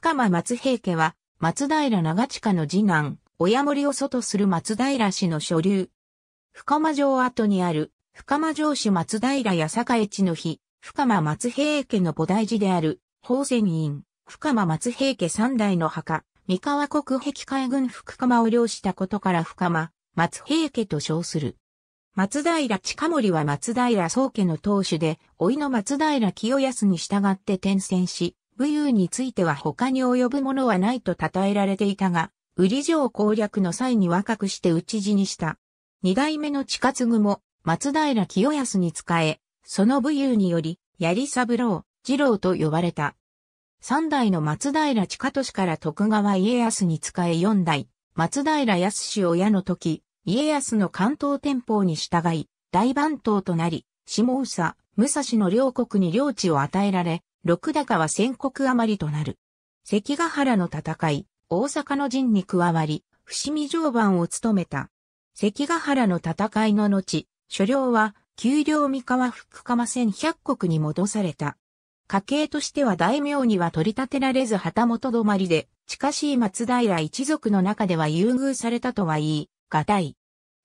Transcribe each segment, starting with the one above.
深間松平家は、松平長近の次男、親森を祖とする松平氏の所流。深間城跡にある、深間城主松平や坂地の日、深間松平家の菩提寺である、宝泉院、深間松平家三代の墓、三河国壁海軍福釜を領したことから深間、松平家と称する。松平近森は松平宗家の当主で、老いの松平清康に従って転戦し、武勇については他に及ぶものはないと称えられていたが、売り城攻略の際に若くして討ち死にした。二代目の近継も、松平清康に仕え、その武勇により、槍三郎、二郎と呼ばれた。三代の松平近年から徳川家康に仕え四代、松平康親の時、家康の関東天保に従い、大番頭となり、下総、武蔵の両国に領地を与えられ、六高は戦国余りとなる。関ヶ原の戦い、大阪の陣に加わり、伏見常番を務めた。関ヶ原の戦いの後、所領は、丘陵三河福釜千百国に戻された。家系としては大名には取り立てられず旗本止まりで、近しい松平一族の中では優遇されたとは言い、がたい。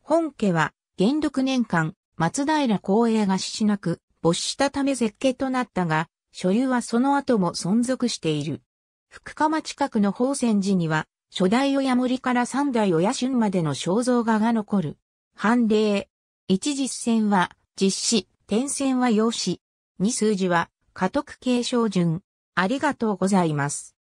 本家は、元禄年間、松平光栄が死しなく、没したため絶景となったが、所有はその後も存続している。福釜近くの宝泉寺には、初代親森から三代親春までの肖像画が残る。判例。一実践は、実施、転線は用紙。二数字は、家督継承順。ありがとうございます。